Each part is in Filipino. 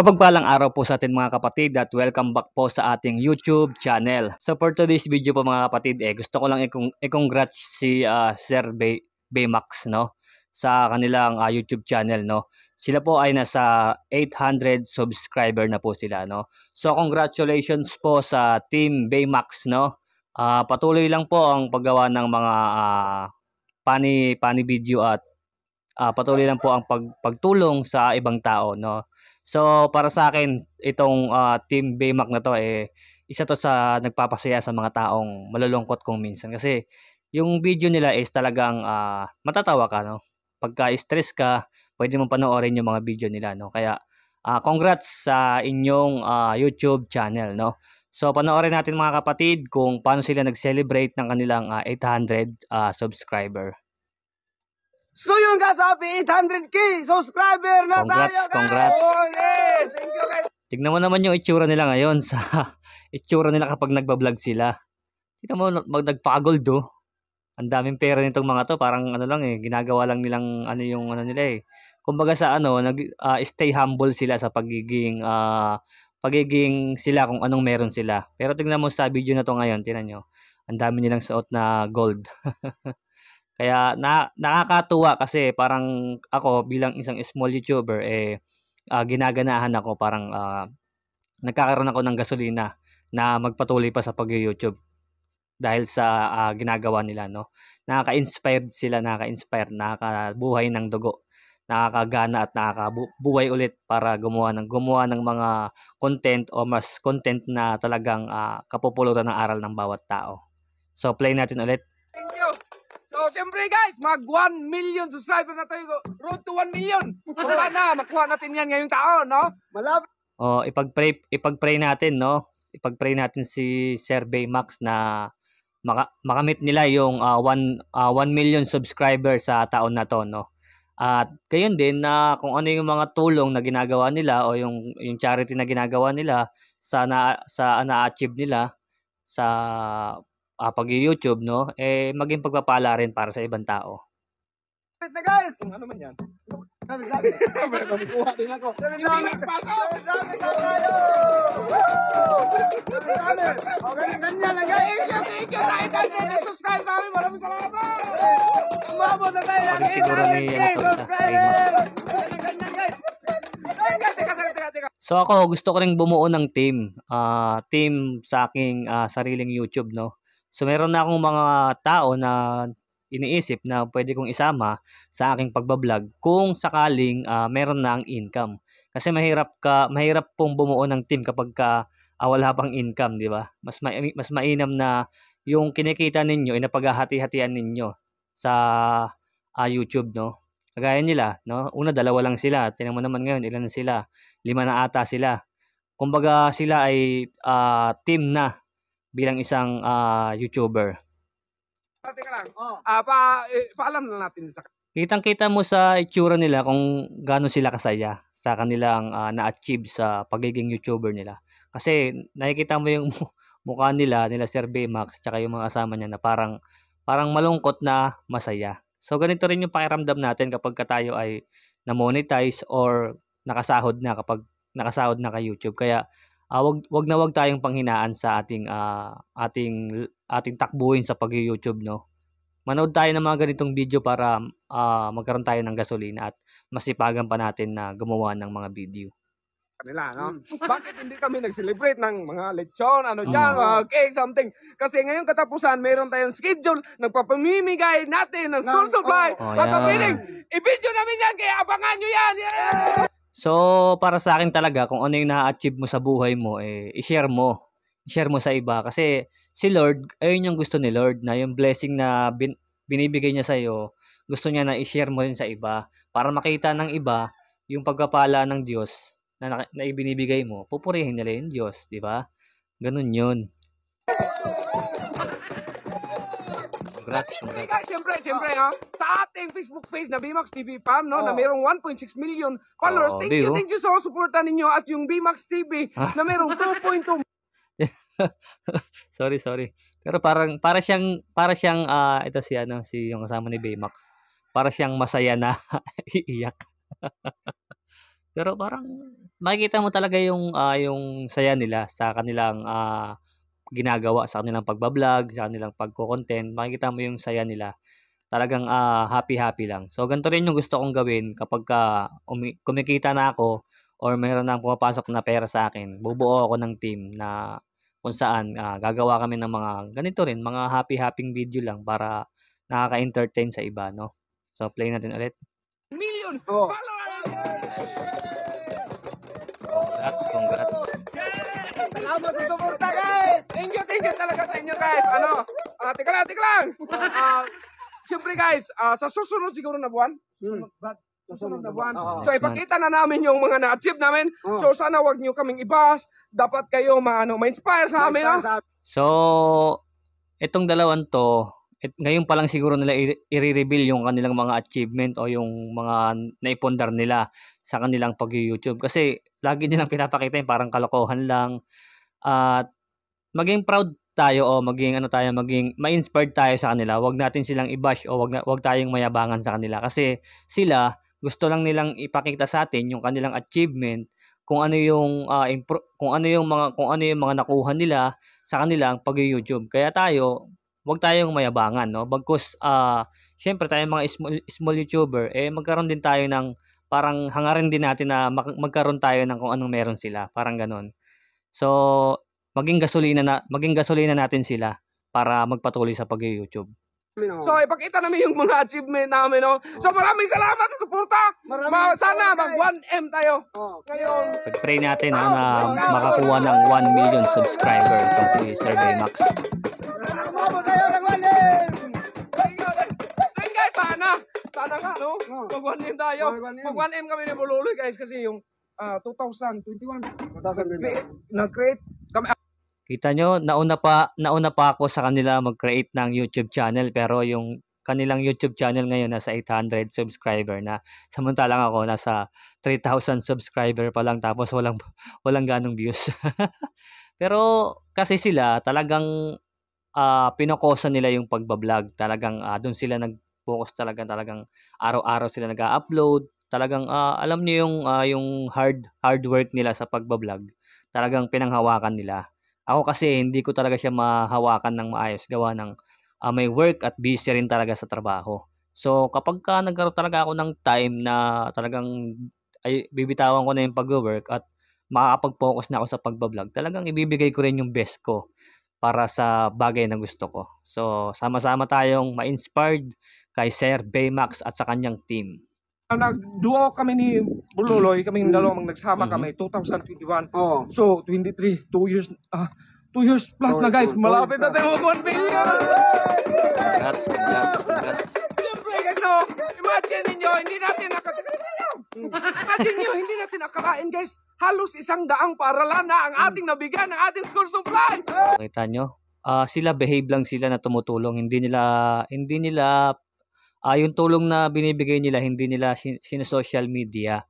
Mapagpalang araw po sa atin mga kapatid at welcome back po sa ating YouTube channel. So for today's video po mga kapatid, eh, gusto ko lang i-congrats si uh, Sir Bay Baymax no? sa kanilang uh, YouTube channel. No? Sila po ay nasa 800 subscriber na po sila. No? So congratulations po sa Team Baymax. No? Uh, patuloy lang po ang paggawa ng mga uh, pani, pani video at uh, patuloy lang po ang pag, pagtulong sa ibang tao. No? So para sa akin itong uh, Team Baymac na to eh isa to sa nagpapasaya sa mga taong malulungkot kung minsan kasi yung video nila is talagang uh, matatawa ka no. Pagka stress ka, pwede mong panoorin yung mga video nila no. Kaya uh, congrats sa inyong uh, YouTube channel no. So panoorin natin mga kapatid kung paano sila nag-celebrate ng kanilang uh, 800 uh, subscriber. So yun guys, happy ah, 800k subscriber na congrats, tayo guys! Congrats, congrats! Thank you guys! Tingnan mo naman yung itsura nila ngayon sa itsura nila kapag nagba-vlog sila. Tignan mo, mag nagpagold oh. Ang daming pera nitong mga to. Parang ano lang eh, ginagawa lang nilang ano yung ano nila eh. Kumbaga sa ano, nag, uh, stay humble sila sa pagiging uh, pagiging sila kung anong meron sila. Pero tingnan mo sa video na to ngayon, tingnan nyo. Ang dami nilang suot na gold. Kaya na, nakakatuwa kasi parang ako bilang isang small YouTuber eh uh, ginaganahan ako parang uh, nagkakaroon ako ng gasolina na magpatuloy pa sa pag-YouTube dahil sa uh, ginagawa nila no. Nakaka-inspired sila, nakaka-inspire, nakakabuhay ng dugo, nakakagana at nakakabuhay ulit para gumawa ng gumawa ng mga content o mas content na talagang uh, kapupulutan ng aral ng bawat tao. So play natin ulit siyempre guys, mag 1 million subscriber na tayo. Road to 1 million. Wala na, makuha natin yan ngayong taon, no? Malapit. Oh, ipag-pray, ipag-pray natin, no? Ipag-pray natin si Sir Baymax na maka, makamit nila yung uh, 1 uh, 1 million subscriber sa taon na to, no? At gayon din na uh, kung ano yung mga tulong na ginagawa nila o yung yung charity na ginagawa nila sa na, sa na-achieve nila sa uh, pag-YouTube, no, eh, maging pagpapala rin para sa ibang tao. Wait na guys! Kung ano man yan. So ako gusto ko ring bumuo ng team. Uh, team sa aking uh, sariling YouTube no. So meron na akong mga tao na iniisip na pwede kong isama sa aking pagbablog kung sakaling uh, meron na ang income. Kasi mahirap ka mahirap pong bumuo ng team kapag ka uh, wala pang income, di ba? Mas ma- mas mainam na yung kinikita ninyo inapaghahati-hatian ninyo sa uh, YouTube, no? Kagaya nila, no? Una dalawa lang sila, tingnan mo naman ngayon ilan na sila? Lima na ata sila. Kumbaga sila ay uh, team na bilang isang uh, YouTuber? Ah, teka lang. Oh. Ah, pa, eh, paalam na natin sa Kitang-kita mo sa itsura nila kung gaano sila kasaya sa kanilang uh, na-achieve sa pagiging YouTuber nila. Kasi nakikita mo yung mukha nila, nila Sir Baymax, tsaka yung mga kasama niya na parang, parang malungkot na masaya. So ganito rin yung pakiramdam natin kapag ka tayo ay na-monetize or nakasahod na kapag nakasahod na kay YouTube. Kaya uh, wag wag na wag tayong panghinaan sa ating uh, ating ating takbuhin sa pag-YouTube no. Manood tayo ng mga ganitong video para uh, magkaroon tayo ng gasolina at masipagan pa natin na gumawa ng mga video. Kanila, no? Hmm. Bakit hindi kami nag-celebrate ng mga lechon, ano dyan, mm. mga cake, something? Kasi ngayon katapusan, mayroon tayong schedule, nagpapamimigay natin ng school supply. Oh, oh, yeah. Pagkapiling, i-video namin yan, kaya abangan nyo yan! Yeah! So, para sa akin talaga, kung ano yung na-achieve mo sa buhay mo, eh, i-share mo. I-share mo sa iba. Kasi si Lord, ayun yung gusto ni Lord, na yung blessing na bin- binibigay niya sa'yo, gusto niya na i-share mo rin sa iba. Para makita ng iba yung pagkapala ng Diyos na, na, na ibinibigay mo. Pupurihin nila yung Diyos, di ba? Ganun yun. Congrats, congrats. Guys, siyempre, siyempre, ha? Sa ating Facebook page na BMAX TV fam, no? Oh. Na mayroong 1.6 million followers. Oh, thank you, oh. thank you so much. Supportan ninyo at yung BMAX TV ah. na mayroong 2.2 sorry, sorry. Pero parang para siyang para siyang uh, ito si ano si yung kasama ni Baymax. Para siyang masaya na iiyak. Pero parang makikita mo talaga yung uh, yung saya nila sa kanilang uh, ginagawa sa kanilang pagbablog, sa kanilang pagko-content, makikita mo yung saya nila. Talagang uh, happy-happy lang. So, ganito rin yung gusto kong gawin kapag uh, umi- kumikita na ako or mayroon na pumapasok na pera sa akin. Bubuo ako ng team na kung saan uh, gagawa kami ng mga ganito rin, mga happy-happy video lang para nakaka-entertain sa iba, no? So, play natin ulit. Million oh. followers! Oh, that's congrats. Salamat sa pumunta guys. Thank you, thank you talaga sa inyo guys. Ano? Uh, ah, teka lang, teka lang. Uh, Siyempre guys, uh, sa susunod siguro na buwan, hmm. susunod na buwan. Oh, so ipakita na namin yung mga na-achieve namin. Oh. So sana wag niyo kaming i-bash. Dapat kayo maano, ma-inspire sa amin. Ah. So, itong dalawan to, at ngayon pa lang siguro nila i-reveal yung kanilang mga achievement o yung mga naipondar nila sa kanilang pag-YouTube. Kasi lagi nilang pinapakita yung parang kalokohan lang. At maging proud tayo o maging ano tayo, maging ma-inspired tayo sa kanila. Huwag natin silang i-bash o wag, wag tayong mayabangan sa kanila. Kasi sila, gusto lang nilang ipakita sa atin yung kanilang achievement kung ano yung uh, impro- kung ano yung mga kung ano yung mga nakuha nila sa kanilang pag-YouTube. Kaya tayo wag tayong mayabangan, no? Bagkus, uh, syempre tayong mga small, small YouTuber, eh magkaroon din tayo ng, parang hangarin din natin na mag- magkaroon tayo ng kung anong meron sila, parang ganun. So, maging gasolina na maging gasolina natin sila para magpatuloy sa pag-YouTube. Oh. So, ipakita namin yung mga achievement namin, no? Oh. So, oh. maraming salamat sa suporta. Ma- sana mag 1M tayo. Ngayon. Pag-pray natin ha, na makakuha ng 1 million subscriber itong si Survey Max. nga, no? Mag-1M tayo. Mag-1M kami ni Bululoy, guys, kasi yung uh, 2021. 2021. Nag-create kami. Kita nyo, nauna pa, nauna pa ako sa kanila mag-create ng YouTube channel pero yung kanilang YouTube channel ngayon nasa 800 subscriber na samantalang ako nasa 3,000 subscriber pa lang tapos walang walang ganong views. Pero kasi sila talagang uh, ah, pinakosa nila yung pagbablog. Talagang uh, ah, doon sila nag focus talaga talagang araw-araw sila nag-upload. Talagang uh, alam niyo yung uh, yung hard hard work nila sa pagba-vlog Talagang pinanghawakan nila. Ako kasi hindi ko talaga siya mahawakan ng maayos gawa ng uh, may work at busy rin talaga sa trabaho. So kapag ka nagkaroon talaga ako ng time na talagang ay bibitawan ko na yung pag-work at makakapag-focus na ako sa pagbablog, talagang ibibigay ko rin yung best ko para sa bagay na gusto ko. So, sama-sama tayong ma-inspired kay Sir Baymax at sa kanyang team. Ah, Nag-duo kami ni Bululoy, kami yung mm-hmm. dalawang nagsama mm-hmm. kami, 2021. Oh. So, 23, 2 years, ah, uh, 2 years plus oh, na guys, oh, malapit oh, na tayo 1 billion! Congrats, congrats, congrats. Siyempre, guys, oh. imagine ninyo, hindi natin nakatagal na Imagine nyo, hindi nakakain guys. Halos isang daang paaralan na ang ating nabigyan ng ating school supply. Kita nyo, uh, sila behave lang sila na tumutulong. Hindi nila, hindi nila, uh, yung tulong na binibigay nila, hindi nila sin- social media.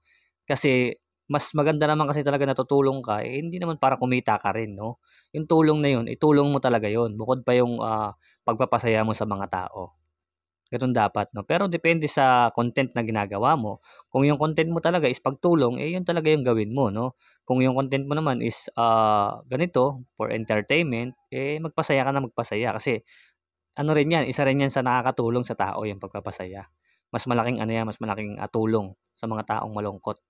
Kasi mas maganda naman kasi talaga natutulong ka, eh, hindi naman para kumita ka rin, no? Yung tulong na yun, itulong mo talaga yun, bukod pa yung uh, pagpapasaya mo sa mga tao. Ganun dapat, no? Pero depende sa content na ginagawa mo. Kung yung content mo talaga is pagtulong, eh yun talaga yung gawin mo, no? Kung yung content mo naman is uh, ganito, for entertainment, eh magpasaya ka na magpasaya. Kasi ano rin yan, isa rin yan sa nakakatulong sa tao, yung pagpapasaya. Mas malaking ano yan, mas malaking atulong ah, sa mga taong malungkot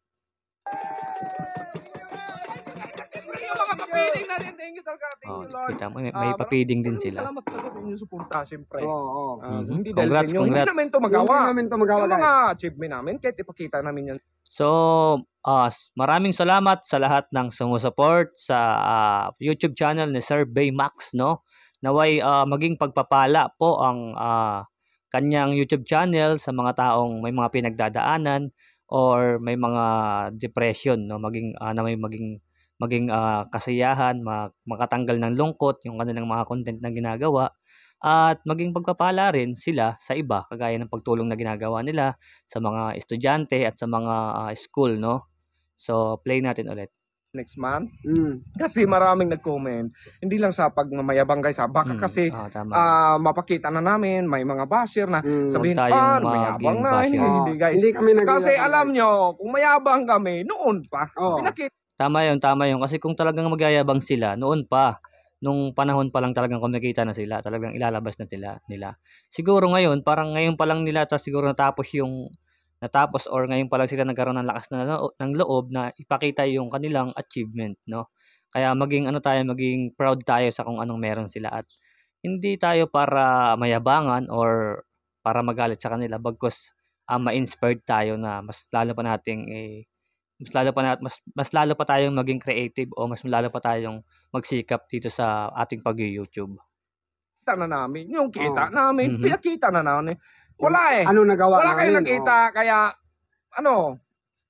feeding natin. Thank you talaga. Thank oh, you, Lord. Kita mo, may, ah, papiding din sila. Salamat talaga sa inyong suporta, siyempre. Oo. Oh, oh. Uh, hindi dahil sa inyo. Hindi namin ito magawa. Hindi namin ito magawa. Yung mga achievement namin, kahit ipakita namin yan. So, uh, maraming salamat sa lahat ng sumusuport sa uh, YouTube channel ni Sir Baymax, no? Naway uh, maging pagpapala po ang uh, kanyang YouTube channel sa mga taong may mga pinagdadaanan or may mga depression, no? Maging, uh, na may maging maging uh, ah, kasayahan, makatanggal ng lungkot, yung kanilang mga content na ginagawa, at maging pagpapala rin sila sa iba, kagaya ng pagtulong na ginagawa nila sa mga estudyante at sa mga uh, school, no? So, play natin ulit next month. Mm. Kasi maraming nag-comment. Hindi lang sa pagmamayabang guys ha. Baka mm. kasi ah, uh, mapakita na namin may mga basher na mm. sabihin, ah, mayabang na. Hindi, hindi guys. Hindi kami kasi alam nyo, kung mayabang kami, noon pa, oh. pinakita Tama yun, tama yun. Kasi kung talagang magyayabang sila, noon pa, nung panahon pa lang talagang kumikita na sila, talagang ilalabas na sila nila. Siguro ngayon, parang ngayon pa lang nila tapos siguro natapos yung natapos or ngayon pa lang sila nagkaroon ng lakas na ng loob na ipakita yung kanilang achievement, no? Kaya maging ano tayo, maging proud tayo sa kung anong meron sila at hindi tayo para mayabangan or para magalit sa kanila bagkus uh, ah, ma-inspired tayo na mas lalo pa nating eh, mas lalo pa na, mas mas lalo pa tayong maging creative o mas lalo pa tayong magsikap dito sa ating pag-YouTube. Kita na namin, yung kita oh. namin, mm-hmm. pinakita na namin. Wala eh. Ano nagawa Wala kayo nakita, oh. kaya ano,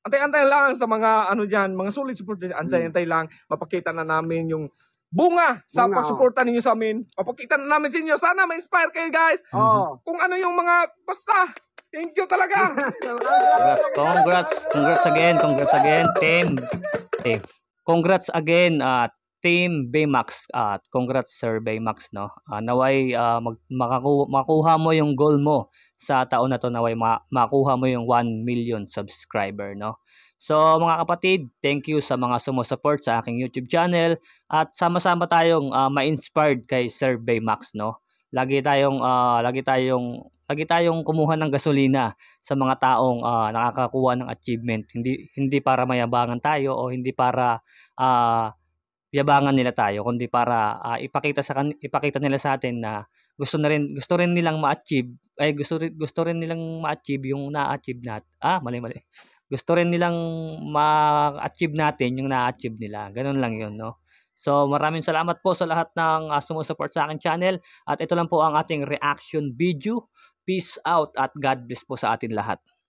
antay-antay lang sa mga ano diyan, mga solid supporters. antay-antay lang mapakita na namin yung bunga sa bunga, oh. pagsuporta oh. ninyo sa amin. Papakita na namin sa inyo. Sana ma-inspire kayo guys. Oh. Kung ano yung mga, basta, thank you talaga. congrats, congrats, congrats again, congrats again, team. Eh, congrats again, uh, Team Baymax at uh, congrats Sir Baymax no. Uh, naway uh, mag, makakuha, makuha mo yung goal mo sa taon na to naway ma, makuha mo yung 1 million subscriber no. So mga kapatid, thank you sa mga sumusupport sa aking YouTube channel at sama-sama tayong uh, ma-inspired kay Sir Baymax no. Lagi tayong uh, lagi tayong lagi tayong kumuha ng gasolina sa mga taong uh, nakakakuha ng achievement. Hindi hindi para mayabangan tayo o hindi para uh, yabangan nila tayo kundi para uh, ipakita sa ipakita nila sa atin na gusto na rin gusto rin nilang ma-achieve ay gusto rin, gusto rin nilang ma-achieve yung na-achieve nat ah mali mali gusto rin nilang ma-achieve natin yung na-achieve nila ganun lang yun no So maraming salamat po sa lahat ng uh, sumusupport sa akin channel at ito lang po ang ating reaction video. Peace out at God bless po sa atin lahat.